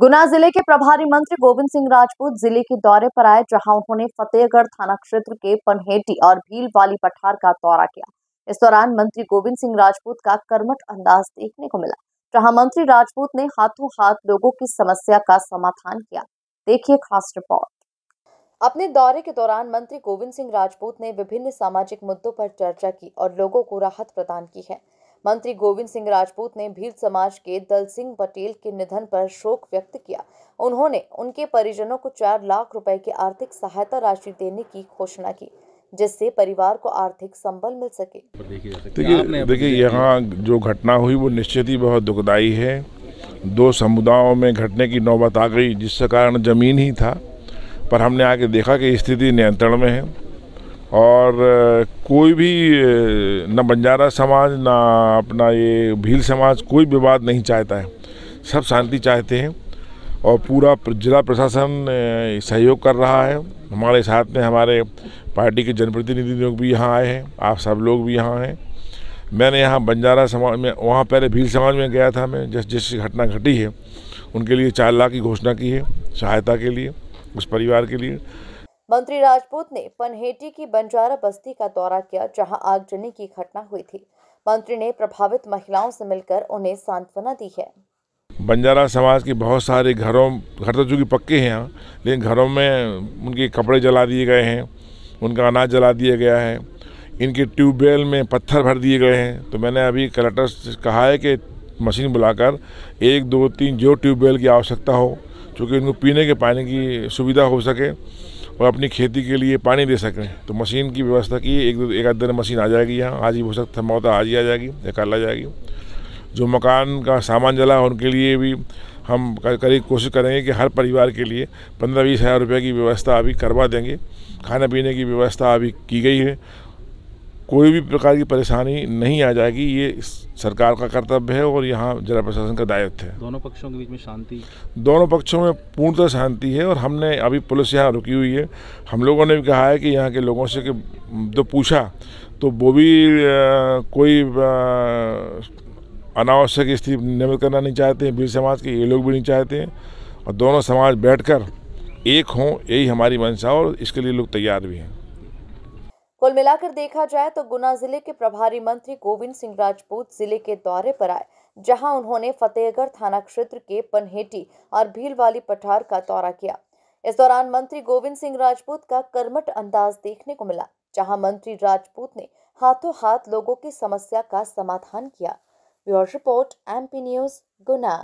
गुना जिले के प्रभारी मंत्री गोविंद सिंह राजपूत जिले के दौरे पर आए जहां उन्होंने फतेहगढ़ थाना क्षेत्र के पनहेटी और भील वाली पठार का दौरा किया इस दौरान मंत्री गोविंद सिंह राजपूत का कर्मठ अंदाज देखने को मिला जहां मंत्री राजपूत ने हाथों हाथ लोगों की समस्या का समाधान किया देखिए खास रिपोर्ट अपने दौरे के दौरान मंत्री गोविंद सिंह राजपूत ने विभिन्न सामाजिक मुद्दों पर चर्चा की और लोगों को राहत प्रदान की है मंत्री गोविंद सिंह राजपूत ने भील समाज के दल सिंह पटेल के निधन पर शोक व्यक्त किया उन्होंने उनके परिजनों को चार लाख रुपए की आर्थिक सहायता राशि देने की घोषणा की जिससे परिवार को आर्थिक संबल मिल सके देखिए यहाँ जो घटना हुई वो निश्चित ही बहुत दुखदायी है दो समुदायों में घटने की नौबत आ गई जिसके कारण ज़मीन ही था पर हमने आके देखा कि स्थिति नियंत्रण में है और कोई भी ना बंजारा समाज ना अपना ये भील समाज कोई विवाद नहीं चाहता है सब शांति चाहते हैं और पूरा जिला प्रशासन सहयोग कर रहा है हमारे साथ में हमारे पार्टी के जनप्रतिनिधि लोग भी यहाँ आए हैं आप सब लोग भी यहाँ हैं मैंने यहाँ बंजारा समाज में वहाँ पहले भील समाज में गया था मैं जिस जिस घटना घटी है उनके लिए चार लाख की घोषणा की है सहायता के लिए उस परिवार के लिए मंत्री राजपूत ने पनहेटी की बंजारा बस्ती का दौरा किया जहां आगजनी की घटना हुई थी मंत्री ने प्रभावित महिलाओं से मिलकर उन्हें सांत्वना दी है बंजारा समाज के बहुत सारे घरों घर तो चूँकि पक्के हैं हाँ, लेकिन घरों में उनके कपड़े जला दिए गए हैं उनका अनाज जला दिया गया है इनके ट्यूबवेल में पत्थर भर दिए गए हैं तो मैंने अभी कलेक्टर से कहा है कि मशीन बुलाकर एक दो तीन जो ट्यूबवेल की आवश्यकता हो चूँकि उनको पीने के पानी की सुविधा हो सके और अपनी खेती के लिए पानी दे सकें तो मशीन की व्यवस्था की एक एक आध दिन मशीन आ जाएगी यहाँ आज ही हो सकता संभवतः आज ही आ जाएगी या कल आ जाएगी जो मकान का सामान जला है उनके लिए भी हम करीब कोशिश करेंगे कि हर परिवार के लिए पंद्रह बीस हज़ार रुपये की व्यवस्था अभी करवा देंगे खाने पीने की व्यवस्था अभी की गई है कोई भी प्रकार की परेशानी नहीं आ जाएगी ये सरकार का कर्तव्य है और यहाँ जिला प्रशासन का दायित्व है दोनों पक्षों के बीच में शांति दोनों पक्षों में पूर्णतः शांति है और हमने अभी पुलिस यहाँ रुकी हुई है हम लोगों ने भी कहा है कि यहाँ के लोगों से कि जो पूछा तो वो भी आ, कोई अनावश्यक स्थिति निर्मित करना नहीं चाहते हैं वीर समाज के ये लोग भी नहीं चाहते हैं और दोनों समाज बैठकर एक हों यही हमारी मंशा और इसके लिए लोग तैयार भी हैं कुल मिलाकर देखा जाए तो गुना जिले के प्रभारी मंत्री गोविंद सिंह राजपूत जिले के दौरे पर आए जहां उन्होंने फतेहगढ़ थाना क्षेत्र के पनहेटी और भीलवाली पठार का दौरा किया इस दौरान मंत्री गोविंद सिंह राजपूत का कर्मठ अंदाज देखने को मिला जहां मंत्री राजपूत ने हाथों हाथ लोगों की समस्या का समाधान किया ब्यूरो रिपोर्ट एमपी न्यूज गुना